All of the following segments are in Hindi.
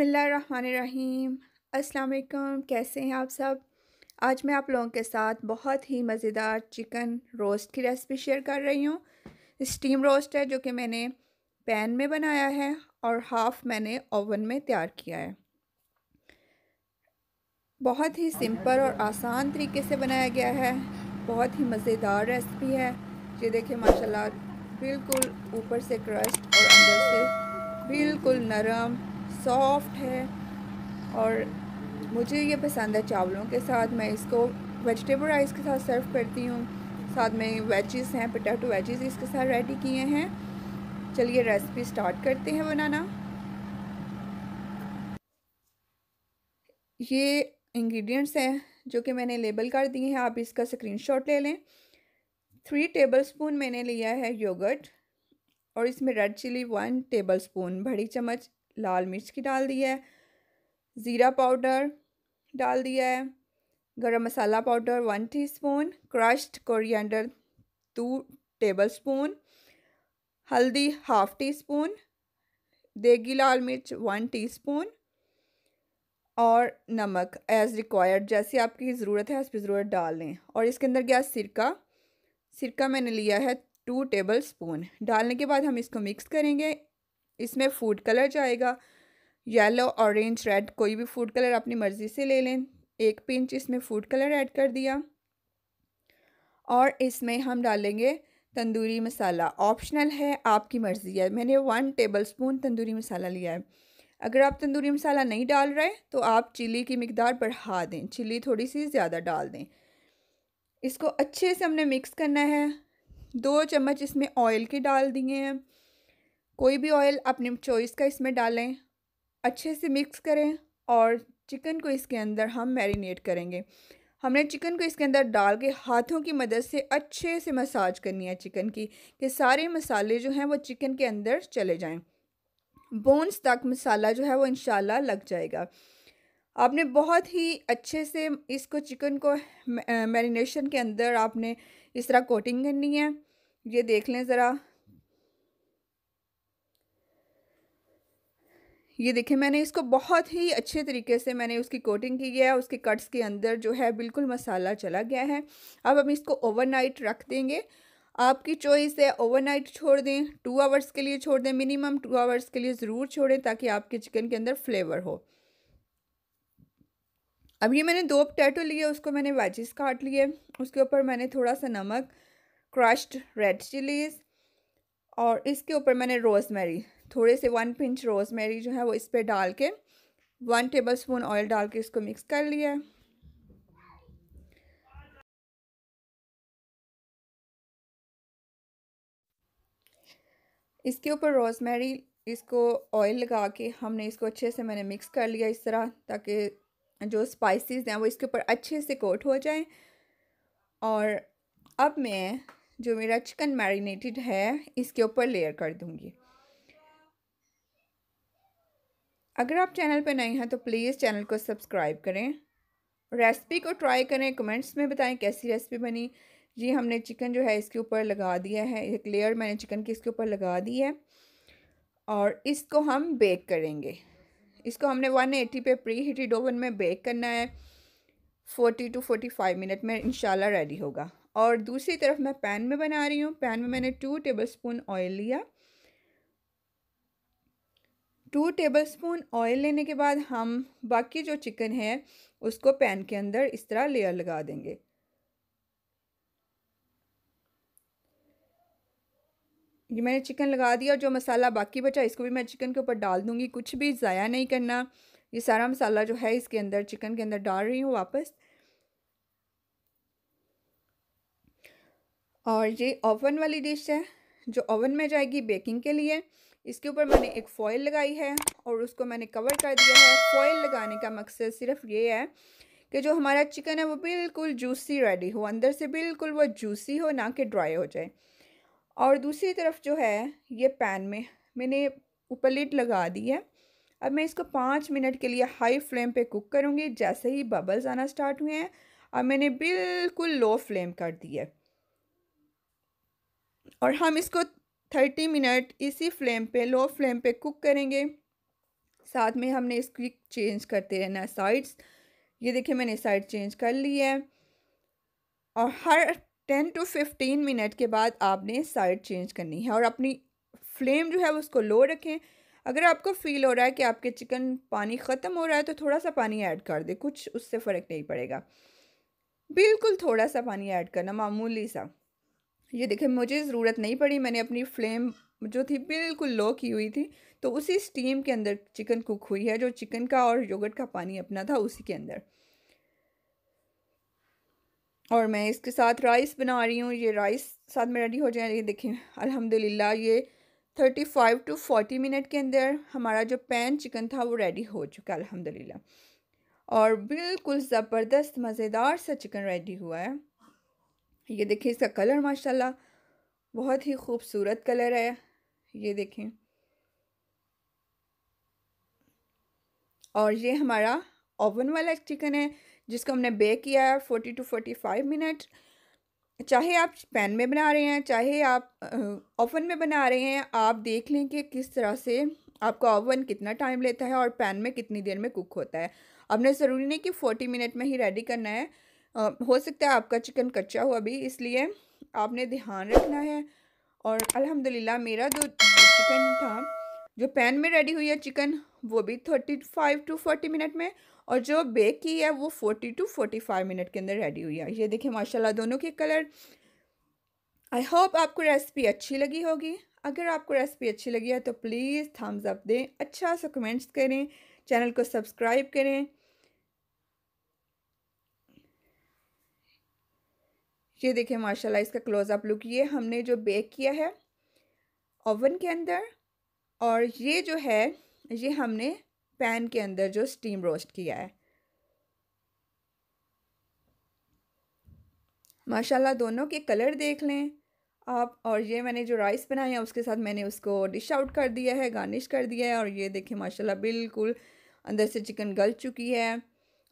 बसमीम अलकुम कैसे हैं आप सब आज मैं आप लोगों के साथ बहुत ही मज़ेदार चिकन रोस्ट की रेसिपी शेयर कर रही हूँ स्टीम रोस्ट है जो कि मैंने पैन में बनाया है और हाफ़ मैंने ओवन में तैयार किया है बहुत ही सिंपल और आसान तरीके से बनाया गया है बहुत ही मज़ेदार रेसिपी है ये देखिए माशाल्लाह बिल्कुल ऊपर से क्रस्ट और अंदर से बिल्कुल नरम सॉफ्ट है और मुझे ये पसंद है चावलों के साथ मैं इसको वेजिटेबल राइस के साथ सर्व करती हूँ साथ में वेजेस हैं पटाटो वेजेस इसके साथ रेडी किए हैं चलिए रेसिपी स्टार्ट करते हैं बनाना ये इंग्रेडिएंट्स हैं जो कि मैंने लेबल कर दिए हैं आप इसका स्क्रीनशॉट ले लें थ्री टेबलस्पून मैंने लिया है योगर्ट और इसमें रेड चिली वन टेबलस्पून बड़ी चम्मच लाल मिर्च की डाल दी है ज़ीरा पाउडर डाल दिया है garam masala powder one teaspoon crushed coriander two tablespoon हल्दी हाफ टी स्पून देगी लाल मिर्च वन टीस्पून और नमक एज़ रिक्वायर्ड जैसी आपकी ज़रूरत है उस पर ज़रूरत डाल लें और इसके अंदर गया सिरका सिरका मैंने लिया है टू टेबल स्पून डालने के बाद हम इसको मिक्स करेंगे इसमें फूड कलर जाएगा येलो ऑरेंज रेड कोई भी फूड कलर अपनी मर्ज़ी से ले लें एक पिंच इसमें फूड कलर ऐड कर दिया और इसमें हम डालेंगे तंदूरी मसाला ऑप्शनल है आपकी मर्ज़ी है मैंने one tablespoon tandoori masala लिया है अगर आप तंदूरी मसाला नहीं डाल रहे तो आप चिली की मकदार बढ़ा दें चिली थोड़ी सी ज़्यादा डाल दें इसको अच्छे से हमने मिक्स करना है दो चम्मच इसमें ऑयल के डाल दिए हैं कोई भी ऑयल अपने चॉइस का इसमें डालें अच्छे से मिक्स करें और चिकन को इसके अंदर हम मैरिनेट करेंगे हमने चिकन को इसके अंदर डाल के हाथों की मदद से अच्छे से मसाज करनी है चिकन की कि सारे मसाले जो हैं वो चिकन के अंदर चले जाएं बोन्स तक मसाला जो है वो इन लग जाएगा आपने बहुत ही अच्छे से इसको चिकन को मैरिनेशन के अंदर आपने इस तरह कोटिंग करनी है ये देख लें ज़रा ये देखें मैंने इसको बहुत ही अच्छे तरीके से मैंने उसकी कोटिंग की है उसके कट्स के अंदर जो है बिल्कुल मसाला चला गया है अब हम इसको ओवरनाइट रख देंगे आपकी चॉइस है ओवरनाइट छोड़ दें टू आवर्स के लिए छोड़ दें मिनिमम टू आवर्स के लिए ज़रूर छोड़ें ताकि आपके चिकन के अंदर फ्लेवर हो अब ये मैंने दो पटैटो लिए उसको मैंने वेजेस काट लिए उसके ऊपर मैंने थोड़ा सा नमक क्रश्ड रेड चिलीज़ और इसके ऊपर मैंने रोज़मेरी थोड़े से वन पिंच रोज़मेरी जो है वो इस पर डाल के वन टेबल स्पून ऑयल डाल के इसको मिक्स कर लिया इसके ऊपर रोज़मेरी इसको ऑयल लगा के हमने इसको अच्छे से मैंने मिक्स कर लिया इस तरह ताकि जो स्पाइसेस हैं वो इसके ऊपर अच्छे से कोट हो जाएं और अब मैं जो मेरा चिकन मैरिनेटेड है इसके ऊपर लेयर कर दूँगी अगर आप चैनल पर नए हैं तो प्लीज़ चैनल को सब्सक्राइब करें रेसिपी को ट्राई करें कमेंट्स में बताएं कैसी रेसिपी बनी जी हमने चिकन जो है इसके ऊपर लगा दिया है एक लेयर मैंने चिकन की इसके ऊपर लगा दी है और इसको हम बेक करेंगे इसको हमने 180 पे प्री हीटेड ओवन में बेक करना है 40 टू 45 मिनट में इंशाल्लाह रेडी होगा और दूसरी तरफ मैं पैन में बना रही हूँ पैन में मैंने टू टेबल स्पून ऑयल लिया टू टेबलस्पून ऑयल लेने के बाद हम बाकी जो चिकन है उसको पैन के अंदर इस तरह लेयर लगा देंगे ये मैंने चिकन लगा दिया और जो मसाला बाकी बचा इसको भी मैं चिकन के ऊपर डाल दूंगी कुछ भी ज़ाया नहीं करना ये सारा मसाला जो है इसके अंदर चिकन के अंदर डाल रही हूँ वापस और ये ओवन वाली डिश है जो ओवन में जाएगी बेकिंग के लिए इसके ऊपर मैंने एक फॉइल लगाई है और उसको मैंने कवर कर दिया है फॉयल लगाने का मकसद सिर्फ ये है कि जो हमारा चिकन है वो बिल्कुल जूसी रेडी हो अंदर से बिल्कुल वो जूसी हो ना कि ड्राई हो जाए और दूसरी तरफ जो है ये पैन में मैंने ऊपर लिट लगा दी है अब मैं इसको पाँच मिनट के लिए हाई फ्लेम पे कुक करूँगी जैसे ही बबल्स आना स्टार्ट हुए हैं अब मैंने बिल्कुल लो फ्लेम कर दी है और हम इसको थर्टी मिनट इसी फ्लेम पे लो फ्लेम पे कुक करेंगे साथ में हमने इसकी चेंज करते रहना है साइड्स ये देखिए मैंने साइड चेंज कर ली है और हर टेन टू फिफ्टीन मिनट के बाद आपने साइड चेंज करनी है और अपनी फ्लेम जो है उसको लो रखें अगर आपको फील हो रहा है कि आपके चिकन पानी ख़त्म हो रहा है तो थोड़ा सा पानी ऐड कर दे कुछ उससे फ़र्क नहीं पड़ेगा बिल्कुल थोड़ा सा पानी ऐड करना मामूली सा ये देखें मुझे ज़रूरत नहीं पड़ी मैंने अपनी फ्लेम जो थी बिल्कुल लो की हुई थी तो उसी स्टीम के अंदर चिकन कुक हुई है जो चिकन का और योगर्ट का पानी अपना था उसी के अंदर और मैं इसके साथ राइस बना रही हूँ ये राइस साथ में रेडी हो जाए ये देखें अल्हम्दुलिल्लाह ये thirty five to forty minute के अंदर हमारा जो पैन चिकन था वो रेडी हो चुका अलहमदिल्ला और बिल्कुल ज़बरदस्त मज़ेदार सा चिकन रेडी हुआ है ये देखिए इसका कलर माशाल्लाह बहुत ही खूबसूरत कलर है ये देखें और ये हमारा ओवन वाला चिकन है जिसको हमने बेक किया है forty to forty five minute चाहे आप पैन में बना रहे हैं चाहे आप ओवन में बना रहे हैं आप देख लें कि किस तरह से आपका ओवन कितना टाइम लेता है और पैन में कितनी देर में कुक होता है आपने ज़रूरी नहीं कि फ़ोर्टी मिनट में ही रेडी करना है हो सकता है आपका चिकन कच्चा हो अभी इसलिए आपने ध्यान रखना है और अल्हम्दुलिल्लाह मेरा जो चिकन था जो पैन में रेडी हुई है चिकन वो भी thirty five to forty minute में और जो बेक की है वो forty to forty five minute के अंदर रेडी हुई है ये देखिए माशाल्लाह दोनों के कलर आई होप आपको रेसिपी अच्छी लगी होगी अगर आपको रेसिपी अच्छी लगी है तो प्लीज़ थम्स अप दें अच्छा सा कमेंट्स करें चैनल को सब्सक्राइब करें ये देखें माशाल्लाह इसका क्लोज़अप लुक ये हमने जो बेक किया है ओवन के अंदर और ये जो है ये हमने पैन के अंदर जो स्टीम रोस्ट किया है माशाल्लाह दोनों के कलर देख लें आप और ये मैंने जो राइस बनाया उसके साथ मैंने उसको डिश आउट कर दिया है गार्निश कर दिया है और ये देखें माशाल्लाह बिल्कुल अंदर से चिकन गल चुकी है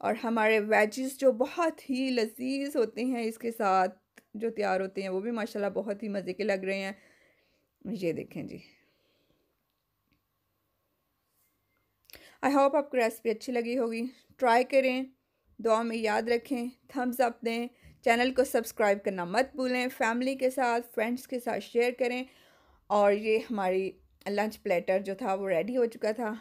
और हमारे वेजेस जो बहुत ही लजीज होते हैं इसके साथ जो तैयार होते हैं वो भी माशाल्लाह बहुत ही मज़े के लग रहे हैं ये देखें जी आई होप आपको रेसिपी अच्छी लगी होगी ट्राई करें दुआ में याद रखें थम्स अप दें चैनल को सब्सक्राइब करना मत भूलें फैमिली के साथ फ्रेंड्स के साथ शेयर करें और ये हमारी लंच प्लेटर जो था वो रेडी हो चुका था